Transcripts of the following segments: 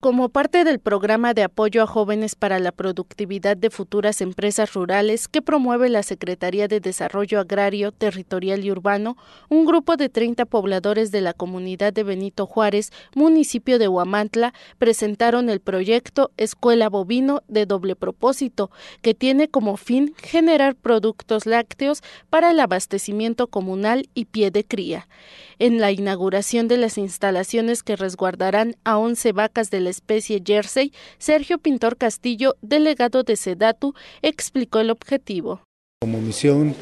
Como parte del programa de apoyo a jóvenes para la productividad de futuras empresas rurales que promueve la Secretaría de Desarrollo Agrario, Territorial y Urbano, un grupo de 30 pobladores de la comunidad de Benito Juárez, municipio de Huamantla, presentaron el proyecto Escuela Bovino de doble propósito, que tiene como fin generar productos lácteos para el abastecimiento comunal y pie de cría. En la inauguración de las instalaciones que resguardarán a 11 vacas de la especie Jersey, Sergio Pintor Castillo, delegado de Sedatu, explicó el objetivo. Como misión,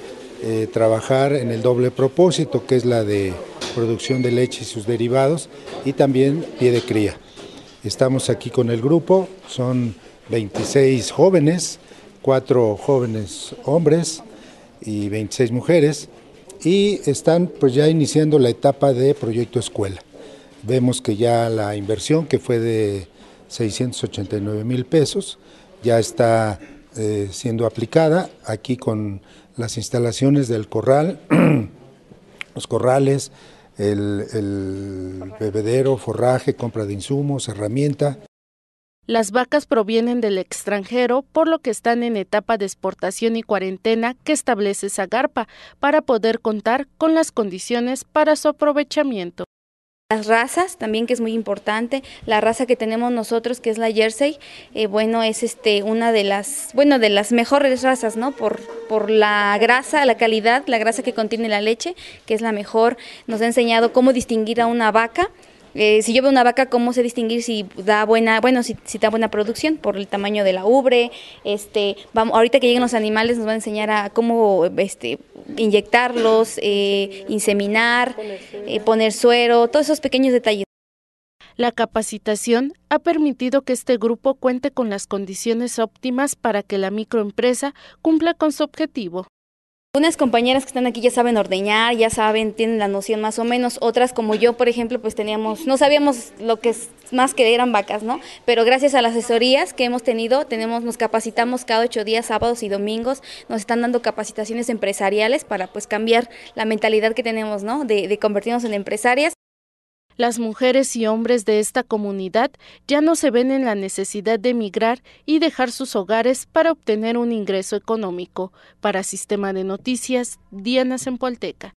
eh, trabajar en el doble propósito, que es la de producción de leche y sus derivados, y también pie de cría. Estamos aquí con el grupo, son 26 jóvenes, 4 jóvenes hombres y 26 mujeres, y están pues ya iniciando la etapa de proyecto escuela. Vemos que ya la inversión que fue de 689 mil pesos ya está eh, siendo aplicada aquí con las instalaciones del corral, los corrales, el, el bebedero, forraje, compra de insumos, herramienta. Las vacas provienen del extranjero, por lo que están en etapa de exportación y cuarentena que establece Zagarpa para poder contar con las condiciones para su aprovechamiento. Las razas también que es muy importante, la raza que tenemos nosotros que es la Jersey, eh, bueno, es este una de las, bueno, de las mejores razas, ¿no? Por, por la grasa, la calidad, la grasa que contiene la leche, que es la mejor, nos ha enseñado cómo distinguir a una vaca eh, si yo veo una vaca, ¿cómo sé distinguir si da buena, bueno, si, da buena producción por el tamaño de la ubre? Este, vamos, ahorita que lleguen los animales nos van a enseñar a cómo este, inyectarlos, eh, inseminar, eh, poner suero, todos esos pequeños detalles. La capacitación ha permitido que este grupo cuente con las condiciones óptimas para que la microempresa cumpla con su objetivo. Unas compañeras que están aquí ya saben ordeñar, ya saben, tienen la noción más o menos. Otras como yo, por ejemplo, pues teníamos, no sabíamos lo que es más que eran vacas, ¿no? Pero gracias a las asesorías que hemos tenido, tenemos, nos capacitamos cada ocho días, sábados y domingos. Nos están dando capacitaciones empresariales para pues cambiar la mentalidad que tenemos, ¿no? De, de convertirnos en empresarias. Las mujeres y hombres de esta comunidad ya no se ven en la necesidad de emigrar y dejar sus hogares para obtener un ingreso económico. Para Sistema de Noticias, Diana Sempolteca.